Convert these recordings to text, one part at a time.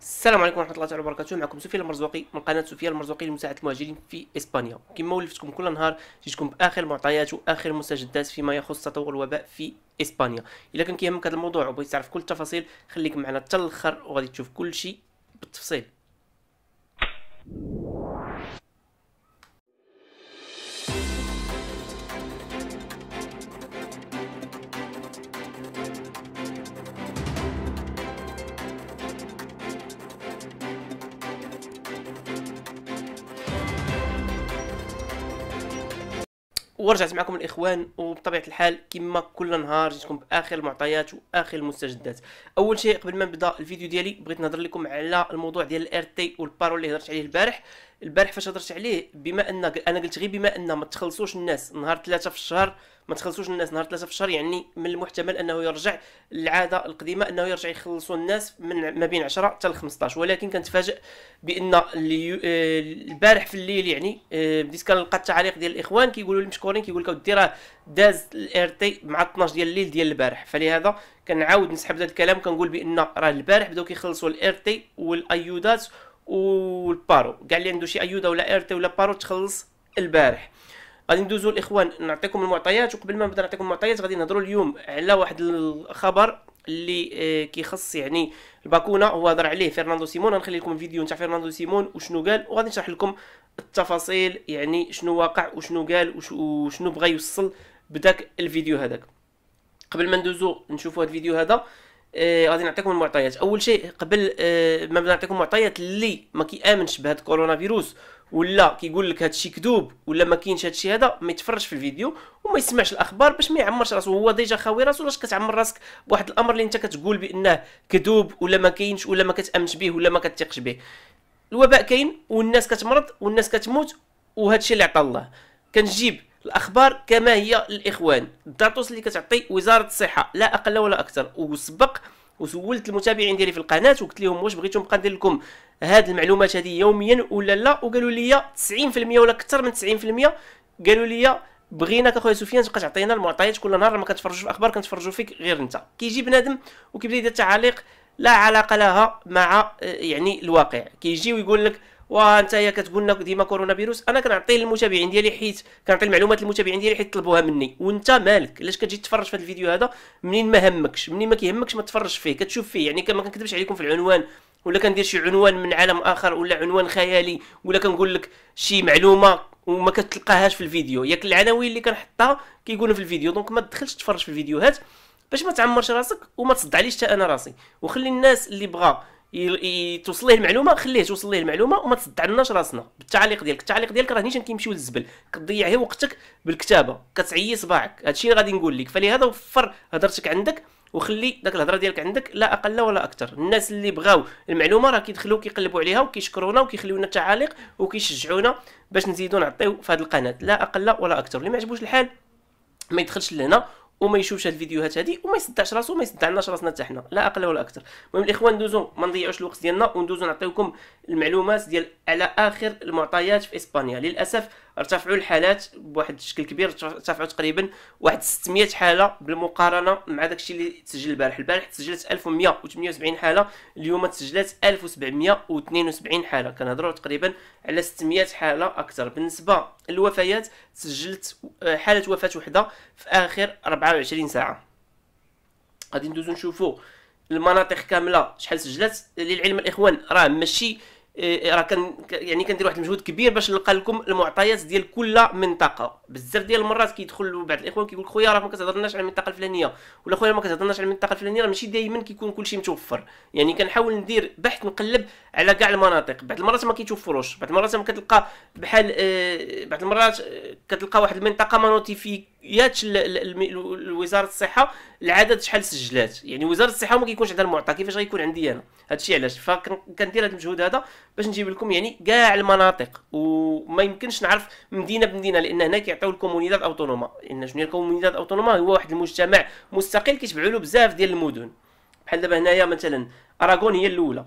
السلام عليكم ورحمه الله تعالى وبركاته معكم سفيان المرزوقي من قناه سفيان المرزوقي لمساعده المهاجرين في اسبانيا كما ولفتكم كل نهار جيتكم باخر المعطيات واخر المستجدات فيما يخص تطور الوباء في اسبانيا الا كان كيهمك هذا الموضوع وبغيت تعرف كل التفاصيل خليك معنا حتى الاخر وغادي تشوف كل شيء بالتفصيل ورجعت معكم الاخوان وبطبيعه الحال كما كل نهار جيتكم باخر المعطيات واخر المستجدات اول شيء قبل ما نبدا الفيديو ديالي بغيت نهضر لكم على الموضوع ديال الار تي والبارول اللي هضرت عليه البارح البارح فاش هضرت عليه بما ان انا قلت غير بما ان ما تخلصوش الناس نهار ثلاثة في الشهر ما تخلصوش الناس نهار ثلاثة في الشهر يعني من المحتمل انه يرجع العاده القديمه انه يرجع يخلصوا الناس من ما بين 10 حتى ل 15 ولكن كنتفاجئ بان آه، البارح في الليل يعني آه، بديت كنلقى التعاليق ديال الاخوان كيقولوا لي مشكورين كيقول لك اودي راه داز تي مع 12 ديال الليل ديال البارح فلهذا كنعاود نسحب هذا الكلام كنقول بان راه البارح بداو كيخلصوا تي والايودات والبارو كاع اللي عنده شي ايودا ولا ارتي ولا بارو تخلص البارح غادي ندوزو الاخوان نعطيكم المعطيات وقبل ما نبدا نعطيكم المعطيات غادي نهضروا اليوم على واحد الخبر اللي آه، كيخص يعني الباكونه هو هضر عليه فرناندو سيمون غنخلي لكم الفيديو نتاع فرناندو سيمون وشنو قال وغادي نشرح لكم التفاصيل يعني شنو واقع وشنو قال وشنو بغى يوصل بداك الفيديو هذاك قبل ما ندوزو نشوفوا هذا الفيديو هذا آه غادي نعطيكم المعطيات اول شيء قبل آه ما نعطيكم معطيات اللي ما كيامنش بهذا كورونا فيروس ولا كيقول لك هادشي كذوب ولا ما كاينش هادشي هذا ما يتفرجش في الفيديو وما يسمعش الاخبار باش ما يعمرش راسو هو ديجا خاوي راسو علاش كتعمر راسك بواحد الامر اللي انت كتقول بانه كذوب ولا ما كاينش ولا ما كتامنش به ولا ما كتثقش به الوباء كاين والناس كتمرض والناس كتموت الشيء اللي عطى الله كنجيب الاخبار كما هي الاخوان الداتوس اللي كتعطي وزاره الصحه لا اقل ولا اكثر وسبق وسولت المتابعين ديالي في القناه وقلت لهم واش بغيتو نبقى ندير لكم هاد المعلومات هذه يوميا ولا لا وقالوا لي 90% ولا اكثر من 90% قالوا لي بغيناك اخويا سفيان تبقى تعطينا المعطيات كل نهار ما كتفرجوش في الاخبار كنتفرجوا فيك غير انت كيجي بنادم وكيبدا يدير تعاليق لا علاقه لها مع آه، يعني الواقع كيجي ويقول لك وانت هي كتقول لنا ديما كورونا فيروس انا كنعطي للمتابعين ديالي حيت كنعطي المعلومات للمتابعين ديالي حيت طلبوها مني وانت مالك علاش كتجي تتفرج في هذا الفيديو هذا منين ما همكش منين ما كيهمكش ما تفرجش فيه كتشوف فيه يعني ما كنكذبش عليكم في العنوان ولا كندير شي عنوان من عالم اخر ولا عنوان خيالي ولا كنقول لك شي معلومه وما كتلقاهاش في الفيديو ياك العناوين اللي كنحطها كيقولوا في الفيديو دونك ما تدخلش تفرج في الفيديوهات باش ما تعمرش راسك وما تصدعليش حتى انا راسي وخلي الناس اللي بغا توصل ليه المعلومه خليه توصل ليه المعلومه وما تصدعناش راسنا بالتعليق ديالك التعليق ديالك راه نيشان كيمشيو للزبل كتضيع غير وقتك بالكتابه كتعيي صباعك هادشي اللي غادي نقول لك فلهذا وفر هضرتك عندك وخلي داك الهضره ديالك عندك لا اقل ولا اكثر الناس اللي بغاو المعلومه راه كيدخلوا كيقلبوا عليها وكيشكرونا وكيخليونا تعاليق وكيشجعونا باش نزيدو نعطيو في هذه القناه لا اقل ولا اكثر اللي ما عجبوش الحال ما يدخلش لهنا وما يشوفش هاد الفيديوهات هادي وما يصدعش راسو وما يصدعناش راسنا حتى حنا لا اقل ولا اكثر المهم الاخوان ندوزو ما نضيعوش الوقت ديالنا وندوزو نعطيوكم المعلومات ديال على اخر المعطيات في اسبانيا للاسف ارتفعوا الحالات بواحد الشكل كبير ارتفعوا تقريبا واحد 600 حاله بالمقارنه مع داكشي اللي تسجل البارح البارح تسجلت 1178 حاله اليوم تسجلت 1772 حاله كنهضروا تقريبا على 600 حاله اكثر بالنسبه للوفيات سجلت آه، حاله وفاه وحده في اخر 24 ساعه غادي ندوزو نشوفو المناطق كامله شحال سجلت للعلم الاخوان راه ماشي إيه، راه كان يعني كندير واحد المجهود كبير باش نلقى لكم المعطيات ديال كل منطقه بزاف ديال المرات كيدخل بعض الاخوان كيقول لك خويا راه ما كتهضرناش على المنطقه الفلانيه ولا خويا ما كتهضرناش على المنطقه الفلانيه راه ماشي دائما كيكون كلشي متوفر يعني كنحاول ندير بحث نقلب على كاع المناطق بعض المرات ما كيتوفروش بعض المرات ما كتلقى بحال إيه، بعض المرات إيه، كتلقى واحد المنطقه ما نوتيفيك ياك وزاره الصحه العدد شحال سجلات يعني وزاره الصحه ما كيكونش عندها المعطى كيفاش غيكون عندي انا هادشي علاش فكندير هذا المجهود هذا باش نجيب لكم يعني كاع المناطق وما يمكنش نعرف مدينه بمدينه لان هنا كيعطيو الكومونيداد اوتونوما لان شنو هي الكومونيداد اوتونوما هو واحد المجتمع مستقل كيتبعوا له بزاف ديال المدن بحال دابا هنايا مثلا اراغون هي الاولى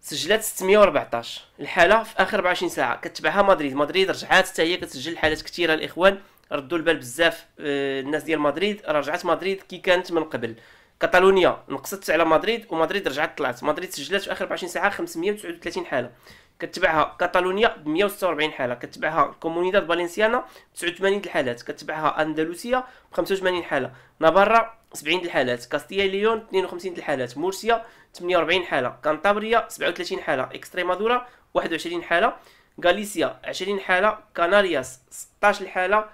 سجلات 614 الحاله في اخر 24 ساعه كتبعها مدريد مدريد رجعات حتى هي كتسجل حالات كثيره الاخوان ردوا البال بزاف آه، الناس ديال مدريد رجعت مدريد كي كانت من قبل كاتالونيا نقصت على مدريد ومدريد رجعت طلعت مدريد سجلت في اخر 24 ساعه 539 حاله كتبعها كاتالونيا ب 146 حاله كتبعها كومونيداد فالنسيانا ب 89 الحالات كتبعها اندلسيا ب 85 حاله نابارا 70 الحالات كاستيا ليون 52 الحالات مورسيا 48 حاله كانتابريا 37 حاله اكستريمادورا 21 حاله غاليسيا 20 حاله كاناريا 16 حاله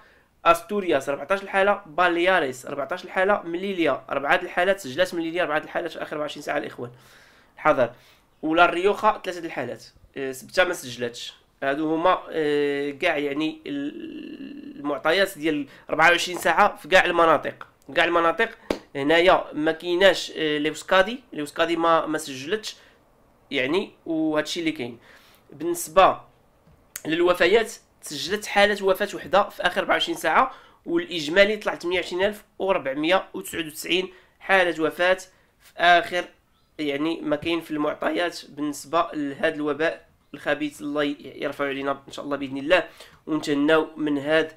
استورياس 14 حاله بالياريس 14 حاله مليليا اربعه الحالات سجلات مليليا اربعه الحالات في اخر 24 ساعه الاخوان الحذر ولا ريوخا ثلاثه الحالات آه، سبته ما سجلاتش هادو هما آه، كاع يعني المعطيات ديال 24 ساعه في كاع المناطق كاع المناطق هنايا ما كايناش آه، ليوسكادي ليوسكادي ما ما سجلتش يعني وهادشي اللي كاين بالنسبه للوفيات سجلت حالة وفاة وحدة في آخر 24 ساعة والإجمالي طلع 28499 حالة وفاة في آخر يعني ما كاين في المعطيات بالنسبة لهذا الوباء الخبيث الله يرفع علينا ان شاء الله باذن الله ونتهناو من هذا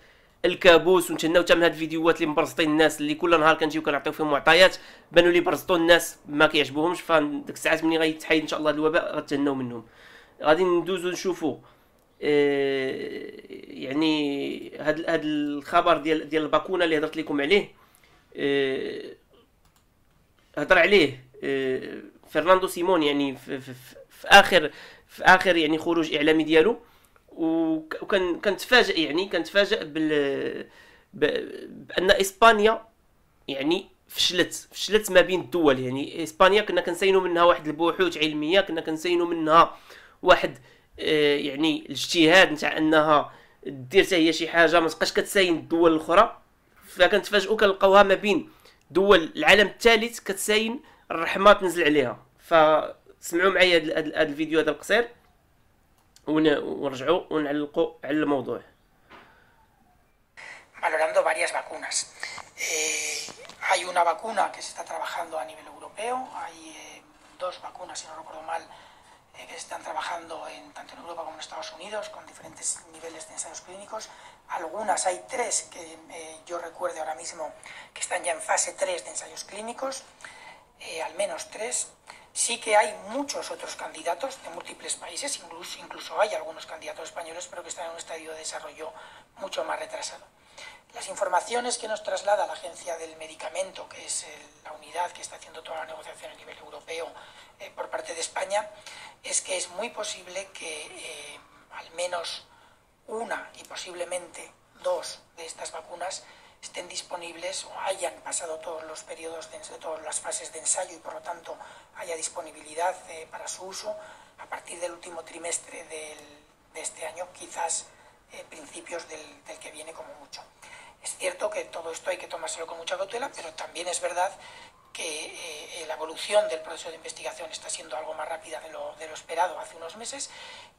الكابوس ونتهناو حتى من هاد الفيديوهات اللي مبرزطين الناس اللي كل نهار كنجيو كنعطيو فيهم معطيات بانوا لي برزطوا الناس ما كيعجبوهمش فديك الساعات ملي غيتحيد ان شاء الله الوباء غتهناو منهم غادي ندوزو نشوفو آه، يعني هاد هاد الخبر ديال ديال الباكونه اللي هضرت لكم عليه آه، هضر عليه آه، فرناندو سيمون يعني في, في, في اخر في اخر يعني خروج اعلامي ديالو وكان كنتفاجئ يعني كنتفاجئ بال بان اسبانيا يعني فشلت فشلت ما بين الدول يعني اسبانيا كنا كنساينو منها واحد البحوث علميه كنا كنساينو منها واحد آه، يعني الاجتهاد نتاع انها دير حتى هي شي حاجه ما تبقاش كتساين الدول الاخرى فكنتفاجئوا كنلقاوها ما بين دول العالم الثالث كتساين الرحمه تنزل عليها فسمعوا معايا هذا الفيديو هذا القصير ونرجعوا ونعلقوا على الموضوع valorando varias vacunas. Eh, hay una vacuna que se está trabajando a nivel europeo, hay eh, dos vacunas, si no recuerdo mal, Eh, que están trabajando en, tanto en Europa como en Estados Unidos con diferentes niveles de ensayos clínicos. Algunas, hay tres que eh, yo recuerdo ahora mismo que están ya en fase 3 de ensayos clínicos, eh, al menos tres. Sí que hay muchos otros candidatos de múltiples países, incluso, incluso hay algunos candidatos españoles, pero que están en un estadio de desarrollo mucho más retrasado. Las informaciones que nos traslada la Agencia del Medicamento, que es la unidad que está haciendo toda la negociación a nivel europeo por parte de España, es que es muy posible que eh, al menos una y posiblemente dos de estas vacunas estén disponibles o hayan pasado todos los periodos, de, todas las fases de ensayo y por lo tanto haya disponibilidad eh, para su uso a partir del último trimestre de este año, quizás eh, principios del, que viene como mucho. Es cierto que todo esto hay que tomárselo con mucha cautela, pero también es verdad que eh, la evolución del proceso de investigación está siendo algo más rápida de lo, esperado hace unos meses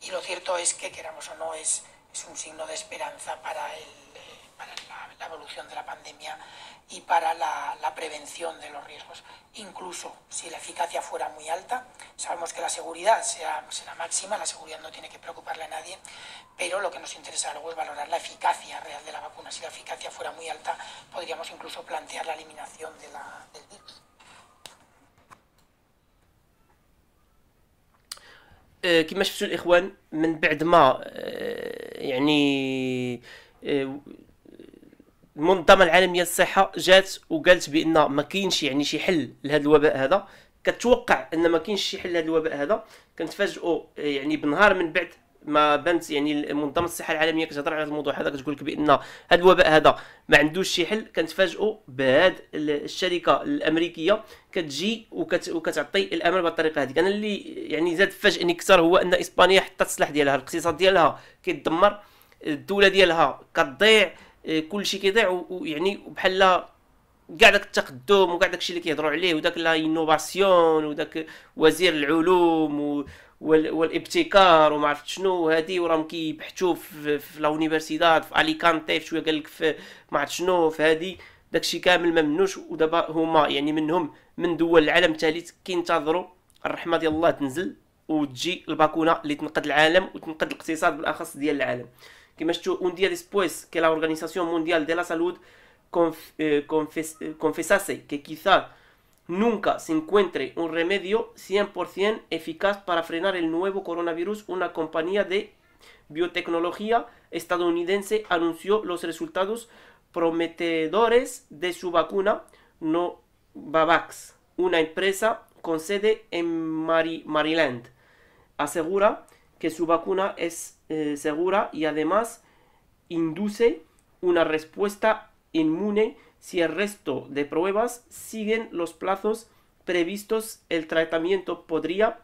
y lo cierto es que, queramos o no, es, un signo de esperanza para, eh, la, evolución de la pandemia y para la, prevención de los riesgos. Incluso si la eficacia fuera muy alta, sabemos que la seguridad será, máxima, la seguridad no tiene que preocuparle a nadie, pero lo que nos interesa luego es valorar la eficacia real de la vacuna. Si la eficacia fuera muy alta, podríamos incluso plantear la eliminación del virus. آه، كما شفتوا الاخوان من بعد ما آه، يعني المنظمه آه، العالميه للصحه جات وقالت بان ما كاينش يعني شي حل لهذا الوباء هذا كتوقع ان ما كاينش شي حل لهذا الوباء هذا كنتفاجئوا يعني بنهار من بعد ما بانت يعني منظمه الصحه العالميه كتهضر على الموضوع هذا كتقول لك بان هذا الوباء هذا ما عندوش شي حل كنتفاجئوا بهاد الشركه الامريكيه كتجي وكت... وكتعطي الامل الطريقه هذيك انا اللي يعني زاد فاجئني اكثر هو ان اسبانيا حتى السلاح ديالها الاقتصاد ديالها كيتدمر الدوله ديالها كتضيع آه، كلشي كيضيع ويعني بحال كاع داك التقدم وكاع داك الشيء اللي كيهضروا عليه وداك لا انوفاسيون وداك وزير العلوم و... والابتكار وما عرفت شنو هادي وراهم كيبحثوا في, لا لونيفرسيداد في اليكانتي في شويه قال لك في ما عرفت شنو في هادي داكشي كامل ممنوش ودابا هما يعني منهم من دول العالم الثالث كينتظروا الرحمه ديال الله تنزل وتجي الباكونه اللي تنقذ العالم وتنقذ الاقتصاد بالاخص ديال العالم كما شفتوا اون día سبويس كي la organización mundial de la salud كونفيساسي euh, euh, كي quizá nunca se encuentre un remedio 100% eficaz para frenar el nuevo coronavirus, una compañía de biotecnología estadounidense anunció los resultados prometedores de su vacuna Novavax. Una empresa con sede en Maryland asegura que su vacuna es eh, segura y además induce una respuesta inmune Si el resto de pruebas siguen los plazos previstos, el tratamiento podría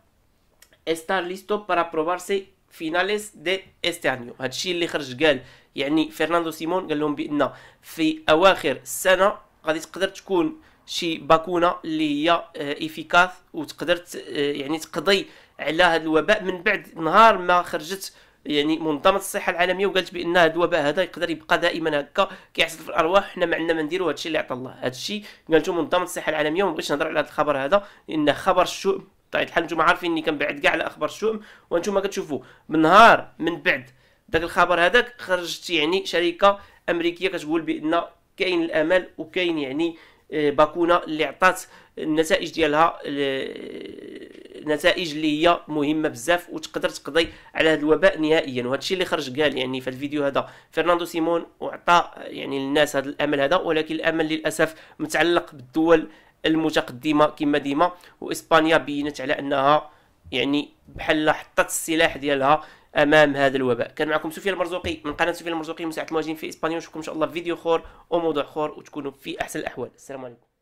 estar listo para probarse finales de este año هادشي اللي خرج قال يعني فرناندو سيمون قال لهم بان في اواخر السنه غادي تقدر تكون شي باكونه اللي هي ايفيكاث وتقدر يعني تقضي على هذا الوباء من بعد نهار ما خرجت يعني منظمه الصحه العالميه وقالت بان هذا الوباء هذا يقدر يبقى دائما هكا كيحصل في الارواح حنا ما عندنا ما نديرو هادشي اللي عطى الله هادشي قالته منظمه الصحه العالميه وما بغيتش نهضر على هذا الخبر هذا لان خبر الشؤم بطبيعه طيب، الحال نتوما عارفين اني كنبعد كاع على اخبار الشؤم وانتم كتشوفوا من نهار من بعد داك الخبر هذاك خرجت يعني شركه امريكيه كتقول بان كاين الامل وكاين يعني آه، باكونه اللي عطات النتائج ديالها آه، نتائج اللي هي مهمه بزاف وتقدر تقضي على هذا الوباء نهائيا وهذا الشيء اللي خرج قال يعني في الفيديو هذا فرناندو سيمون وعطى يعني للناس هذا الامل هذا ولكن الامل للاسف متعلق بالدول المتقدمه كما ديما واسبانيا بينت على انها يعني بحال حطت السلاح ديالها امام هذا الوباء كان معكم سفيان المرزوقي من قناه سفيان المرزوقي مساعد المواجهين في اسبانيا ونشوفكم ان شاء الله في فيديو اخر وموضوع اخر وتكونوا في احسن الاحوال السلام عليكم